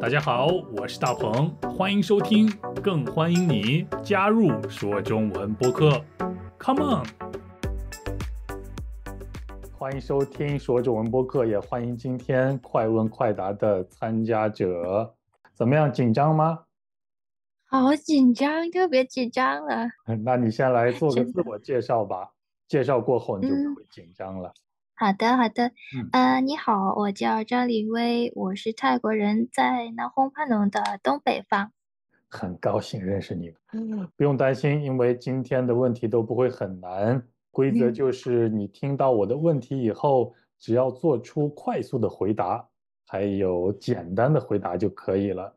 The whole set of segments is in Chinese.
大家好，我是大鹏，欢迎收听，更欢迎你加入说中文播客。Come on，欢迎收听说中文播客，也欢迎今天快问快答的参加者。怎么样，紧张吗？好紧张，特别紧张了。那你先来做个自我介绍吧，介绍过后你就不会紧张了。好的，好的，嗯，你好，我叫张立威，我是泰国人，在南红攀龙的东北方。很高兴认识你，嗯，不用担心，因为今天的问题都不会很难。规则就是你听到我的问题以后，只要做出快速的回答，还有简单的回答就可以了。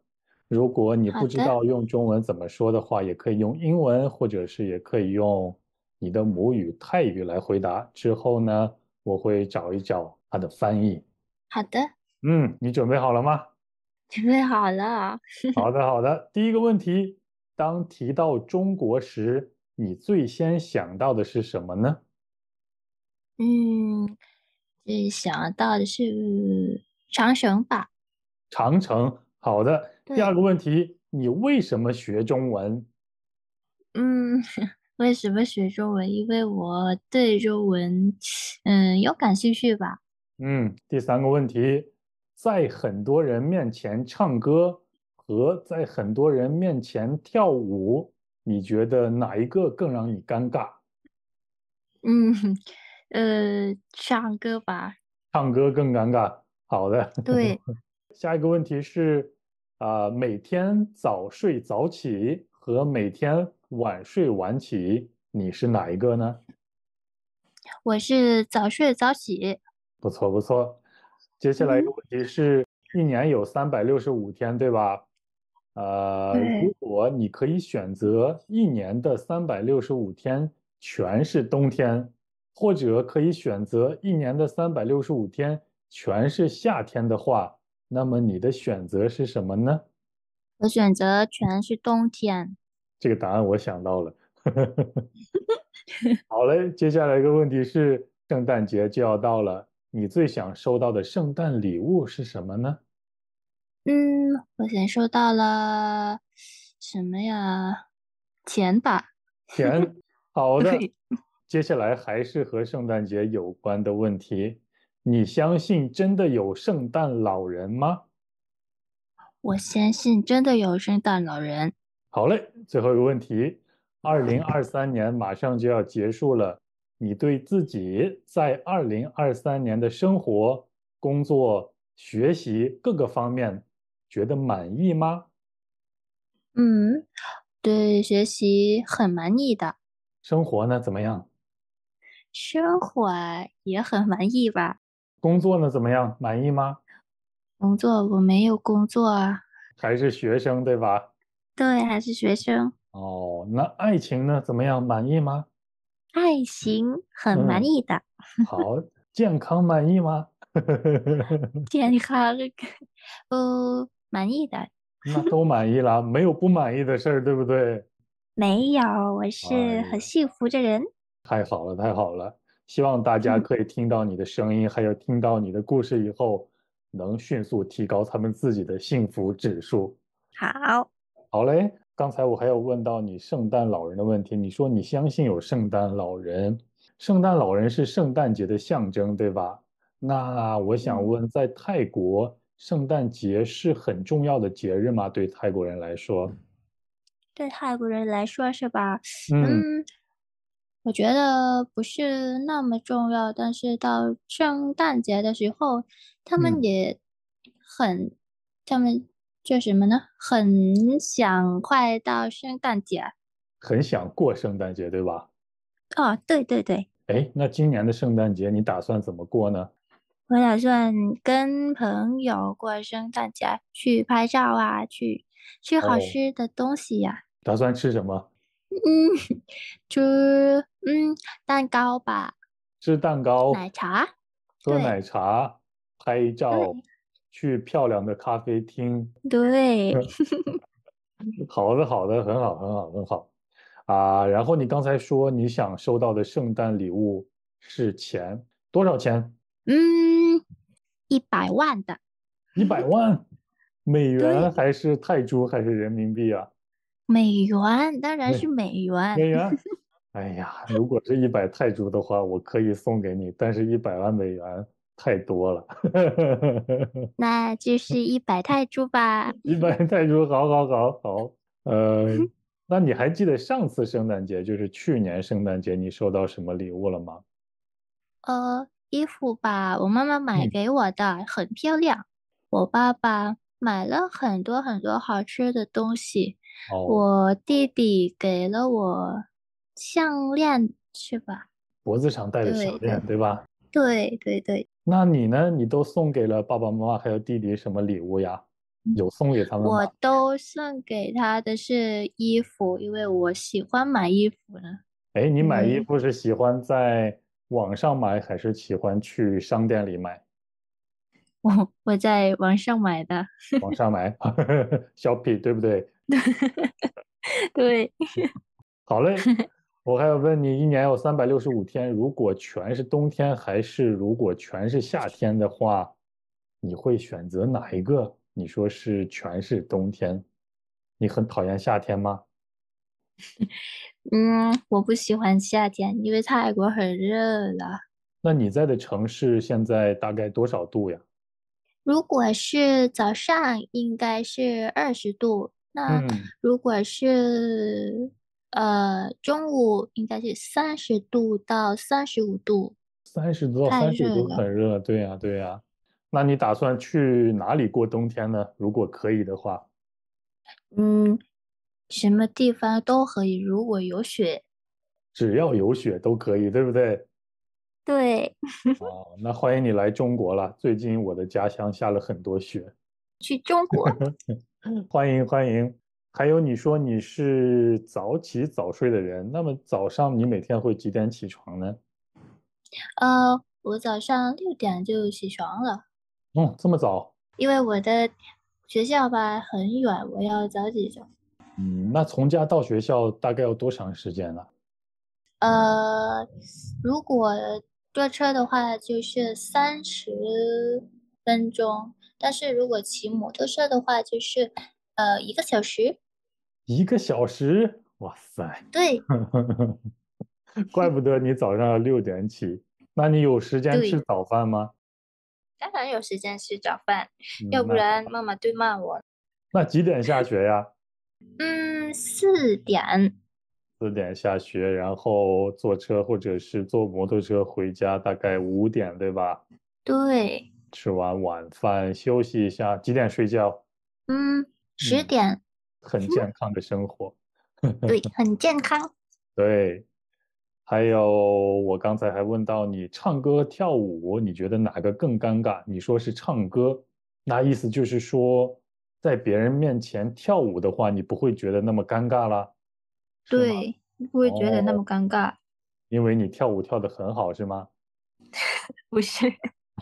如果你不知道用中文怎么说的话，也可以用英文，或者是也可以用你的母语泰语来回答。之后呢？我会找一找它的翻译。好的，嗯，你准备好了吗？准备好了。好的，好的。第一个问题，当提到中国时，你最先想到的是什么呢？嗯，最想到的是长城吧。长城，好的。第二个问题，你为什么学中文？嗯。为什么学中文？因为我对中文，嗯，有感兴趣吧。嗯，第三个问题，在很多人面前唱歌和在很多人面前跳舞，你觉得哪一个更让你尴尬？嗯，呃，唱歌吧。唱歌更尴尬。好的。对。下一个问题是，啊，每天早睡早起和每天。晚睡晚起，你是哪一个呢？我是早睡早起，不错不错。接下来一个问题是一年有三百六十五天，对吧？呃，如果你可以选择一年的三百六十五天全是冬天，或者可以选择一年的三百六十五天全是夏天的话，那么你的选择是什么呢？我选择全是冬天。这个答案我想到了，好嘞。接下来一个问题是，圣诞节就要到了，你最想收到的圣诞礼物是什么呢？嗯，我先收到了什么呀？钱吧。钱，好的。接下来还是和圣诞节有关的问题，你相信真的有圣诞老人吗？我相信真的有圣诞老人。好嘞，最后一个问题：二零二三年马上就要结束了，你对自己在二零二三年的生活、工作、学习各个方面觉得满意吗？嗯，对，学习很满意的。生活呢？怎么样？生活也很满意吧。工作呢？怎么样？满意吗？工作，我没有工作啊，还是学生对吧？对，还是学生哦。那爱情呢？怎么样？满意吗？爱情很满意的。好，健康满意吗？健康，哦，满意的。那都满意了，没有不满意的事儿，对不对？没有，我是很幸福的人。太好了，太好了！希望大家可以听到你的声音，还有听到你的故事以后，能迅速提高他们自己的幸福指数。好。好嘞，刚才我还有问到你圣诞老人的问题，你说你相信有圣诞老人，圣诞老人是圣诞节的象征，对吧？那我想问，在泰国，圣诞节是很重要的节日吗？对泰国人来说，对泰国人来说是吧？嗯，我觉得不是那么重要，但是到圣诞节的时候，他们也很，他们。这什么呢？很想快到圣诞节，很想过圣诞节，对吧？哦，对对对。哎，那今年的圣诞节你打算怎么过呢？我打算跟朋友过圣诞节，去拍照啊，去吃好吃的东西呀。打算吃什么？嗯，吃嗯蛋糕吧。吃蛋糕，奶茶，喝奶茶，拍照。去漂亮的咖啡厅，对，好的，好的，很好，很好，很好，啊，然后你刚才说你想收到的圣诞礼物是钱，多少钱？嗯，一百万的，一百万美元还是泰铢还是人民币啊？美元，当然是美元。美元，哎呀，如果是一百泰铢的话，我可以送给你，但是一百万美元。太多了，那就是一百泰铢吧。一百泰铢，好好好好。呃，那你还记得上次圣诞节，就是去年圣诞节，你收到什么礼物了吗？呃，衣服吧，我妈妈买给我的，很漂亮。我爸爸买了很多很多好吃的东西。我弟弟给了我项链，是吧？脖子上戴的小链，对吧？对对对，那你呢？你都送给了爸爸妈妈还有弟弟什么礼物呀？有送给他们？我都送给他的是衣服，因为我喜欢买衣服呢。哎，你买衣服是喜欢在网上买，还是喜欢去商店里买？我我在网上买的。网上买，小痞对不对？对，好嘞。我还要问你，一年有三百六十五天，如果全是冬天，还是如果全是夏天的话，你会选择哪一个？你说是全是冬天，你很讨厌夏天吗？嗯，我不喜欢夏天，因为泰国很热了。那你在的城市现在大概多少度呀？如果是早上，应该是二十度。那如果是？呃，中午应该是三十度到三十五度，三十度到三十五度很热，对呀，对呀。那你打算去哪里过冬天呢？如果可以的话，嗯，什么地方都可以，如果有雪，只要有雪都可以，对不对？对。哦，那欢迎你来中国了。最近我的家乡下了很多雪，去中国，欢 迎欢迎。还有你说你是早起早睡的人，那么早上你每天会几点起床呢？呃，我早上六点就起床了。嗯，这么早？因为我的学校吧很远，我要早起走。嗯，那从家到学校大概要多长时间呢？呃，如果坐车的话就是三十分钟，但是如果骑摩托车的话就是呃一个小时。一个小时，哇塞！对，怪不得你早上六点起，那你有时间吃早饭吗？当然有时间吃早饭，要不然妈妈对骂我。那几点下学呀？嗯，四点。四点下学，然后坐车或者是坐摩托车回家，大概五点，对吧？对。吃完晚饭休息一下，几点睡觉？嗯，十点。很健康的生活，对，很健康。对，还有我刚才还问到你，唱歌跳舞，你觉得哪个更尴尬？你说是唱歌，那意思就是说，在别人面前跳舞的话，你不会觉得那么尴尬了。对，不会觉得那么尴尬，因为你跳舞跳的很好，是吗？不是。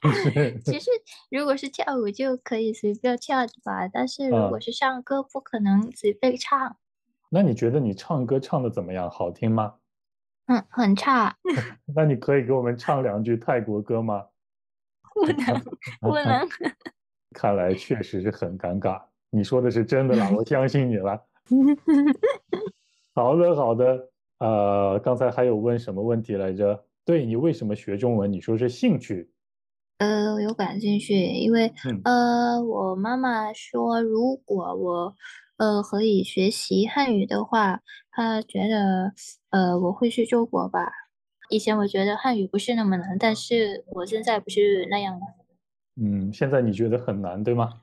其实，如果是跳舞就可以随便跳的吧，但是如果是唱歌，不可能随便唱。那你觉得你唱歌唱的怎么样？好听吗？嗯，很差。那你可以给我们唱两句泰国歌吗？不能，不能。看来确实是很尴尬。你说的是真的啦，我相信你了。好的，好的。呃，刚才还有问什么问题来着？对你为什么学中文？你说是兴趣。呃，有感兴趣，因为呃，我妈妈说，如果我呃可以学习汉语的话，她觉得呃我会去中国吧。以前我觉得汉语不是那么难，但是我现在不是那样了。嗯，现在你觉得很难，对吗？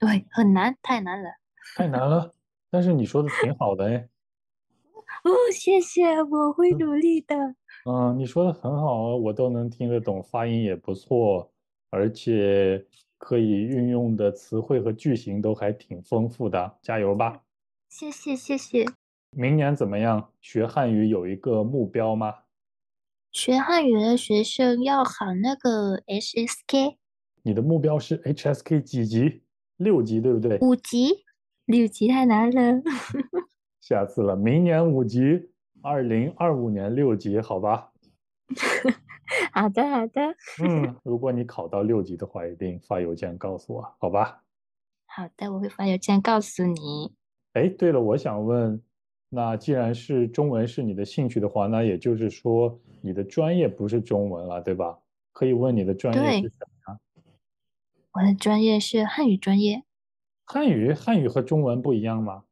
对，很难，太难了，太难了。但是你说的挺好的哎。哦，谢谢，我会努力的。嗯，你说的很好，我都能听得懂，发音也不错，而且可以运用的词汇和句型都还挺丰富的。加油吧！谢谢，谢谢。明年怎么样？学汉语有一个目标吗？学汉语的学生要考那个 HSK。你的目标是 HSK 几级？六级，对不对？五级，六级太难了。下次了，明年五级。二零二五年六级，好吧？好的，好的。嗯，如果你考到六级的话，一定发邮件告诉我，好吧？好的，我会发邮件告诉你。哎，对了，我想问，那既然是中文是你的兴趣的话，那也就是说你的专业不是中文了，对吧？可以问你的专业是什么？我的专业是汉语专业。汉语，汉语和中文不一样吗？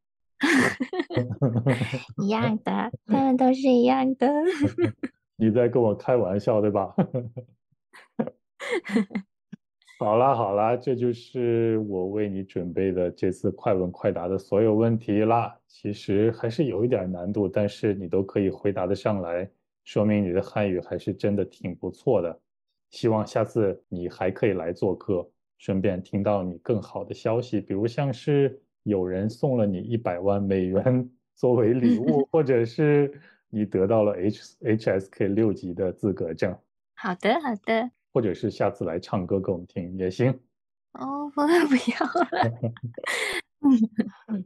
一样的，他们都是一样的。你在跟我开玩笑对吧？好啦好啦，这就是我为你准备的这次快问快答的所有问题啦。其实还是有一点难度，但是你都可以回答的上来，说明你的汉语还是真的挺不错的。希望下次你还可以来做客，顺便听到你更好的消息，比如像是。有人送了你一百万美元 作为礼物，或者是你得到了 H HSK 六级的资格证。好的，好的。或者是下次来唱歌给我们听也行。哦，不 要了。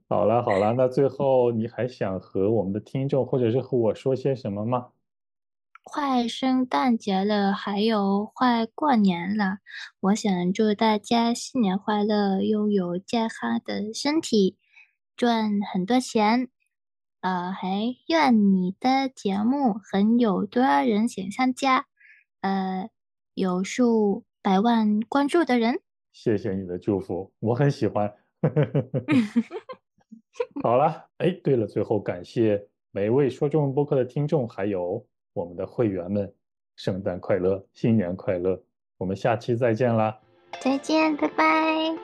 好了好了，那最后你还想和我们的听众，或者是和我说些什么吗？快圣诞节了，还有快过年了，我想祝大家新年快乐，拥有健康的身体，赚很多钱，呃，还愿你的节目很有多人想参加，呃，有数百万关注的人。谢谢你的祝福，我很喜欢。好了，哎，对了，最后感谢每位说中文博客的听众，还有。我们的会员们，圣诞快乐，新年快乐！我们下期再见啦，再见，拜拜。